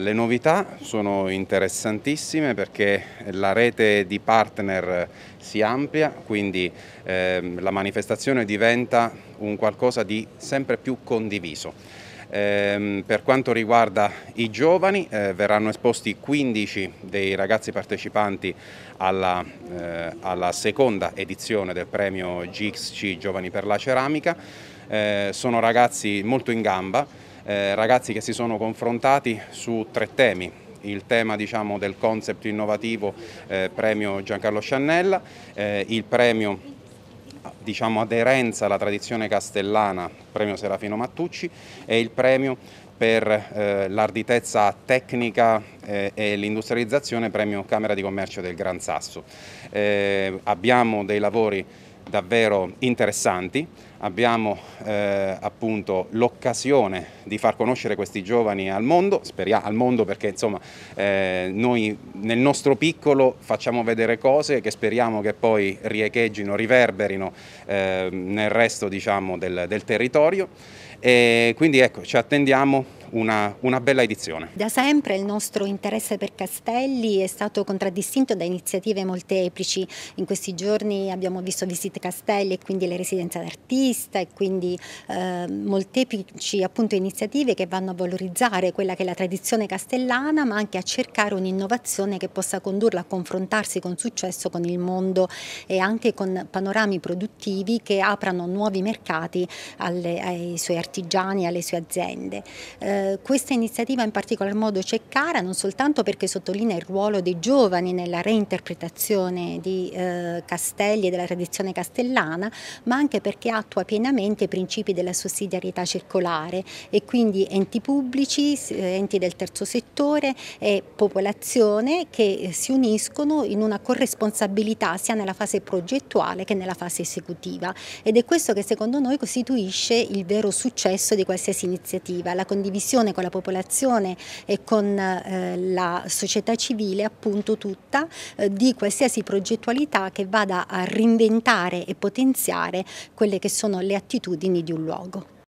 Le novità sono interessantissime perché la rete di partner si amplia, quindi eh, la manifestazione diventa un qualcosa di sempre più condiviso. Eh, per quanto riguarda i giovani, eh, verranno esposti 15 dei ragazzi partecipanti alla, eh, alla seconda edizione del premio GXC Giovani per la Ceramica. Eh, sono ragazzi molto in gamba, eh, ragazzi che si sono confrontati su tre temi il tema diciamo, del concept innovativo eh, premio Giancarlo Sciannella, eh, il premio diciamo, aderenza alla tradizione castellana premio Serafino Mattucci e il premio per eh, l'arditezza tecnica eh, e l'industrializzazione premio Camera di Commercio del Gran Sasso. Eh, abbiamo dei lavori davvero interessanti. Abbiamo eh, appunto l'occasione di far conoscere questi giovani al mondo, speriamo al mondo perché insomma eh, noi nel nostro piccolo facciamo vedere cose che speriamo che poi riecheggino, riverberino eh, nel resto diciamo del, del territorio e quindi ecco ci attendiamo una, una bella edizione. Da sempre il nostro interesse per Castelli è stato contraddistinto da iniziative molteplici. In questi giorni abbiamo visto Visit Castelli e quindi le residenze d'artista e quindi eh, molteplici appunto iniziative che vanno a valorizzare quella che è la tradizione castellana ma anche a cercare un'innovazione che possa condurla a confrontarsi con successo con il mondo e anche con panorami produttivi che aprano nuovi mercati alle, ai suoi artigiani, alle sue aziende. Eh, eh, questa iniziativa in particolar modo ci è cara non soltanto perché sottolinea il ruolo dei giovani nella reinterpretazione di eh, Castelli e della tradizione castellana, ma anche perché attua pienamente i principi della sussidiarietà circolare e quindi enti pubblici, eh, enti del terzo settore e popolazione che eh, si uniscono in una corresponsabilità sia nella fase progettuale che nella fase esecutiva ed è questo che secondo noi costituisce il vero successo di qualsiasi iniziativa, la condivisione collaborazione con la popolazione e con eh, la società civile appunto tutta eh, di qualsiasi progettualità che vada a reinventare e potenziare quelle che sono le attitudini di un luogo.